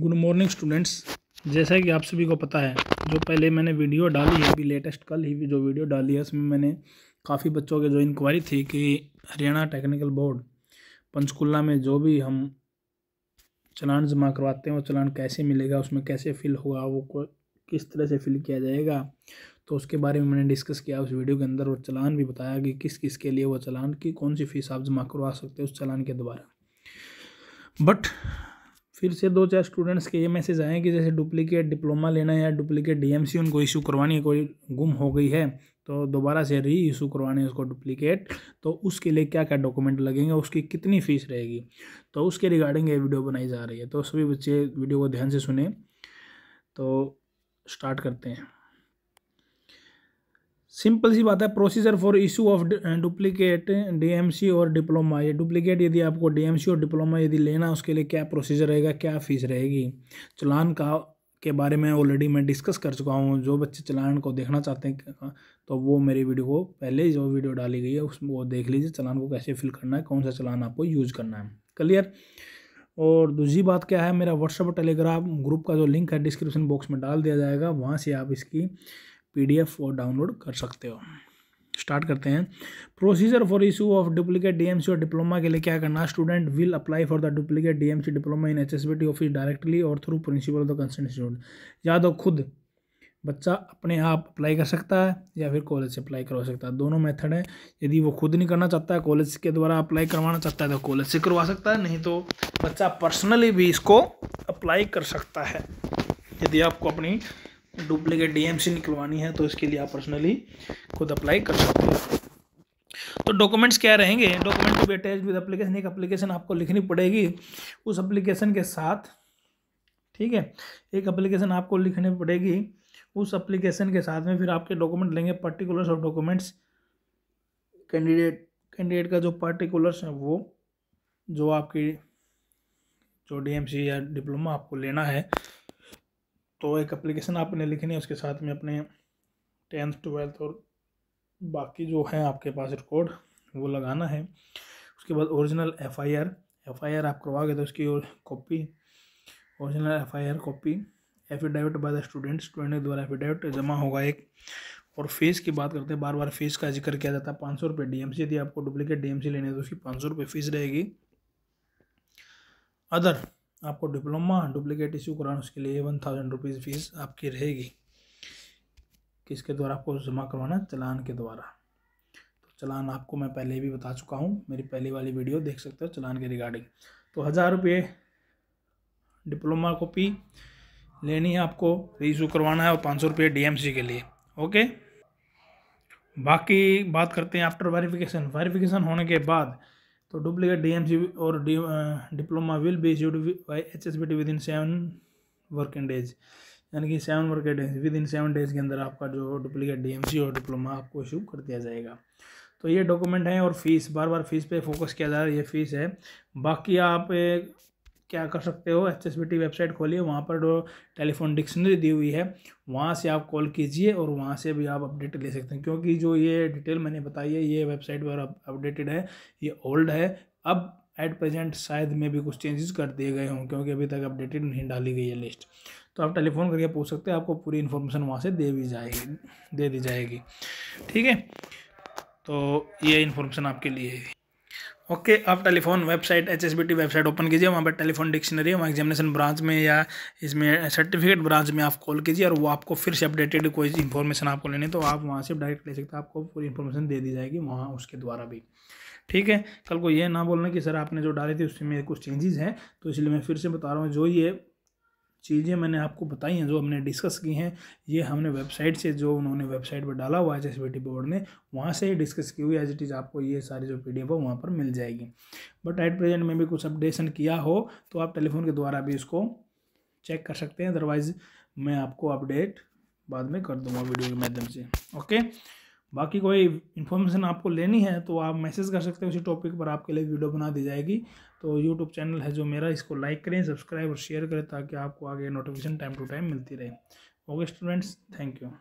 good morning students जैसा कि आप सभी को पता है जो पहले मैंने वीडियो डाली है अभी लेटेस्ट कल ही जो वीडियो डाली है उसमें मैंने काफ़ी बच्चों के जो इंक्वायरी थी कि हरियाणा टेक्निकल बोर्ड पंचकुला में जो भी हम चलान जमा करवाते हैं वो चलान कैसे मिलेगा उसमें कैसे फिल हुआ वो किस तरह से फिल किया जाएगा तो उसके बारे में मैंने डिस्कस किया उस वीडियो के अंदर और चलान भी बताया कि किस किस के लिए वो चलान की कौन सी फ़ीस आप जमा करवा सकते हैं उस चलान के द्वारा बट फिर से दो चार स्टूडेंट्स के ये मैसेज आए कि जैसे डुप्लीकेट डिप्लोमा लेना है या डुप्लीकेट डीएमसी उनको इशू करवानी है कोई गुम हो गई है तो दोबारा से री इशू करवानी है उसको डुप्लीकेट तो उसके लिए क्या क्या डॉक्यूमेंट लगेंगे उसकी कितनी फ़ीस रहेगी तो उसके रिगार्डिंग ये वीडियो बनाई जा रही है तो सभी बच्चे वीडियो को ध्यान से सुने तो स्टार्ट करते हैं सिंपल सी बात है procedure for issue of duplicate DMC और डिप्लोमा ये डुप्लीकेट यदि आपको डीएमसी और डिप्लोमा यदि लेना उसके लिए क्या प्रोसीजर रहेगा क्या फ़ीस रहेगी चलान का के बारे में ऑलरेडी मैं डिस्कस कर चुका हूँ जो बच्चे चलान को देखना चाहते हैं तो वो मेरी वीडियो को पहले जो वीडियो डाली गई है उस वो देख लीजिए चलान को कैसे फिल करना है कौन सा चलान आपको यूज़ करना है क्लियर और दूसरी बात क्या है मेरा व्हाट्सअप और टेलीग्राम ग्रुप का जो लिंक है डिस्क्रिप्शन बॉक्स में डाल दिया जाएगा वहाँ से आप इसकी पीडीएफ और डाउनलोड कर सकते हो स्टार्ट करते हैं procedure for issue of duplicate DMC और डिप्लोमा के लिए क्या करना student will apply for the duplicate DMC diploma in H office directly और through principal of the concern institute या तो खुद बच्चा अपने आप अप्लाई कर सकता है या फिर कॉलेज से अप्लाई करवा सकता है दोनों मेथड हैं यदि वो खुद नहीं करना चाहता है कॉलेज के द्वारा अप्लाई करवाना चाहता है तो कॉलेज से करवा सकता है नहीं तो बच्चा पर्सनली भी इसको अप्लाई कर सकता है यदि आपको अपनी डुप्लीकेट डीएमसी निकलवानी है तो इसके लिए आप पर्सनली खुद अप्लाई कर सकते हो तो डॉक्यूमेंट्स क्या रहेंगे document to be attach with application एक अप्लीकेशन आपको लिखनी पड़ेगी उस अप्लीकेशन के साथ ठीक है एक अप्लीकेशन आपको लिखनी पड़ेगी उस अप्लीकेशन के साथ में फिर आपके डॉक्यूमेंट लेंगे particulars of documents candidate candidate का जो पर्टिकुलर्स है वो जो आपकी जो डीएमसी या डिप्लोमा आपको लेना है तो एक एप्लीकेशन आपने लिखनी है उसके साथ में अपने टेंथ ट्वेल्थ और बाकी जो है आपके पास रिकॉर्ड वो लगाना है उसके बाद original F I R F I R आप करवाओगे तो उसकी copy original F I R copy affidavit by the student student के द्वारा एफिडेविट जमा होगा एक और फीस की बात करते हैं बार बार फीस का जिक्र किया जाता है पाँच सौ रुपये डी एम सी यदि आपको डुप्लीकेट डी एम सी लेनी है तो उसकी पाँच सौ रुपये फीस रहेगी अदर आपको डिप्लोमा डुप्लीकेट इशू कराना उसके लिए वन थाउजेंड रुपीज़ फीस आपकी रहेगी किसके द्वारा आपको जमा करवाना चलान के द्वारा तो चलान आपको मैं पहले भी बता चुका हूँ मेरी पहली वाली वीडियो देख सकते हो चलान के रिगार्डिंग तो हज़ार रुपये डिप्लोमा कॉपी लेनी है आपको रीइू करवाना है और पाँच सौ रुपये सी के लिए ओके बाकी बात करते हैं आफ्टर वेरिफिकेशन वेरिफिकेशन होने के बाद तो डुप्लीकेट डीएमसी और diploma will be issued by H S B T within seven working days यानी कि seven working days within seven days के अंदर आपका जो डुप्लीकेट डीएमसी और डिप्लोमा आपको इशू कर दिया जाएगा तो ये डॉक्यूमेंट हैं और फीस बार बार फीस पे फोकस किया जा रहा है ये फीस है बाकी आप क्या कर सकते हो H S B T website खोलिए वहाँ पर जो टेलीफोन डिक्शनरी दी हुई है वहाँ से आप कॉल कीजिए और वहाँ से भी आप अपडेट ले सकते हैं क्योंकि जो ये डिटेल मैंने बताई है ये वेबसाइट पर अपडेटेड है ये ओल्ड है अब एट प्रेजेंट शायद में भी कुछ चेंजेस कर दिए गए हों क्योंकि अभी तक अपडेटेड नहीं डाली गई है लिस्ट तो आप टेलीफोन करके पूछ सकते हैं आपको पूरी इन्फॉर्मेशन वहाँ से दे भी जाएगी दे दी जाएगी ठीक है तो ये इन्फॉर्मेशन आपके लिए है ओके okay, आप telephone website H website open कीजिए वहाँ पर टेलीफोन डिक्शनरी वहाँ एग्जामिनेशन ब्रांच में या इसमें सर्टिफिकेट ब्रांच में आप कॉल कीजिए और वो आपको फिर से अपडेटेड कोई इन्फॉर्मेशन आपको लेने तो आप वहाँ से डायरेक्ट ले सकते हैं आपको पूरी इन्फॉर्मेशन दे दी जाएगी वहाँ उसके द्वारा भी ठीक है कल को ये ना बोलना कि सर आपने जो डाली थी उसमें कुछ चेंजेस हैं तो इसलिए मैं फिर से बता रहा हूँ जो ये चीज़ें मैंने आपको बताई हैं जो हमने डिस्कस की हैं ये हमने वेबसाइट से जो उन्होंने वेबसाइट पर डाला हुआ है एस बोर्ड ने वहाँ से ही डिस्कस की हुई एज इट इज़ आपको ये सारी जो पी डी है वहाँ पर मिल जाएगी बट एट प्रेजेंट में भी कुछ अपडेशन किया हो तो आप टेलीफोन के द्वारा भी इसको चेक कर सकते हैं अदरवाइज़ मैं आपको अपडेट बाद में कर दूंगा वीडियो के माध्यम से ओके बाकी कोई इन्फॉर्मेशन आपको लेनी है तो आप मैसेज कर सकते हैं उसी टॉपिक पर आपके लिए वीडियो बना दी जाएगी तो यूट्यूब चैनल है जो मेरा इसको लाइक करें सब्सक्राइब और शेयर करें ताकि आपको आगे नोटिफिकेशन टाइम टू टाइम मिलती रहे ओके स्टूडेंट्स थैंक यू